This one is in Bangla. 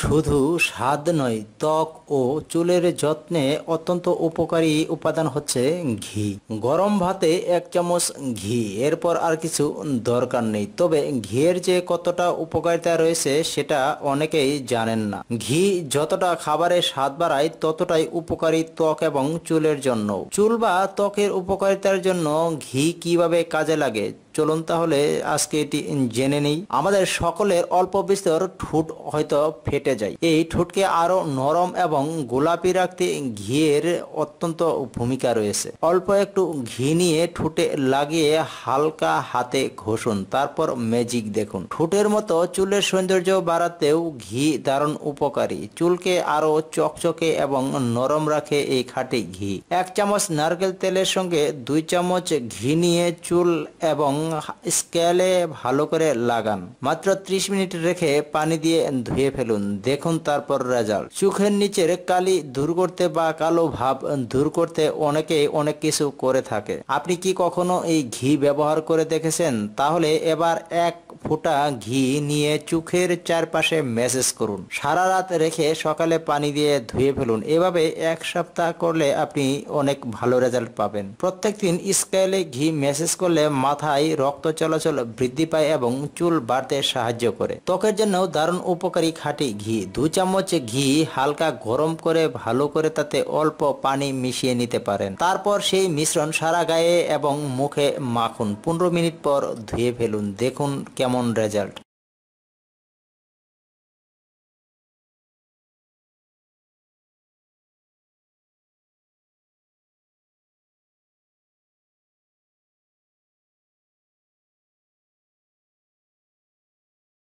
শুধু স্বাদ নয় ত্বক ও চুলের যত্নে অত্যন্ত উপকারী উপাদান হচ্ছে ঘি গরম ভাতে এক চামচ ঘি এরপর আর কিছু দরকার নেই তবে ঘিয়ের যে কতটা উপকারিতা রয়েছে সেটা অনেকেই জানেন না ঘি যতটা খাবারে স্বাদ বাড়ায় ততটাই উপকারী ত্বক এবং চুলের জন্য চুল বা ত্বকের উপকারিতার জন্য ঘি কিভাবে কাজে লাগে চলুন তাহলে আজকে এটি জেনে নেই আমাদের সকলের অল্প বিস্তর ঠোঁট হয়তো ফেটে যায় এই ঠোঁটকে আরো নরম এবং গোলাপি রাখতে ঘিয়ের অত্যন্ত ভূমিকা রয়েছে অল্প একটু ঘি নিয়ে ঠোঁটে লাগিয়ে হালকা হাতে ঘষুন তারপর ম্যাজিক দেখুন ঠোঁটের মতো চুলের সৌন্দর্য বাড়াতেও ঘি দারুণ উপকারী চুলকে আরো চকচকে এবং নরম রাখে এই খাটে ঘি এক চামচ নারকেল তেলের সঙ্গে দুই চামচ ঘি নিয়ে চুল এবং স্কেলে ভালো করে লাগান মাত্র ত্রিশ মিনিট রেখে পানি দিয়ে ধুয়ে ফেলুন দেখুন তারপর রেজাল্ট চোখের নিচের কালি দূর করতে বা কালো ভাব দূর করতে অনেকেই অনেক কিছু করে থাকে আপনি কি কখনো এই ঘি ব্যবহার করে দেখেছেন তাহলে এবার এক ফুটা ঘি নিয়ে চোখের চারপাশে ম্যাসেজ করুন সারা রাত রেখে সকালে পানি দিয়ে ধুয়ে ফেলুন এভাবে এক সপ্তাহ করলে আপনি অনেক ভালো রেজাল্ট পাবেন প্রত্যেক দিন স্কেলে ঘি ম্যাসেজ করলে মাথায় রক্ত চলাচল বৃদ্ধি পায় এবং চুল বাড়তে সাহায্য করে ত্বকের জন্য দারুণ উপকারী খাঁটি ঘি দু চামচ ঘি হালকা গরম করে ভালো করে তাতে অল্প পানি মিশিয়ে নিতে পারেন তারপর সেই মিশ্রণ সারা গায়ে এবং মুখে মাখুন পনেরো মিনিট পর ধুয়ে ফেলুন দেখুন কেমন কমন রেজাল্ট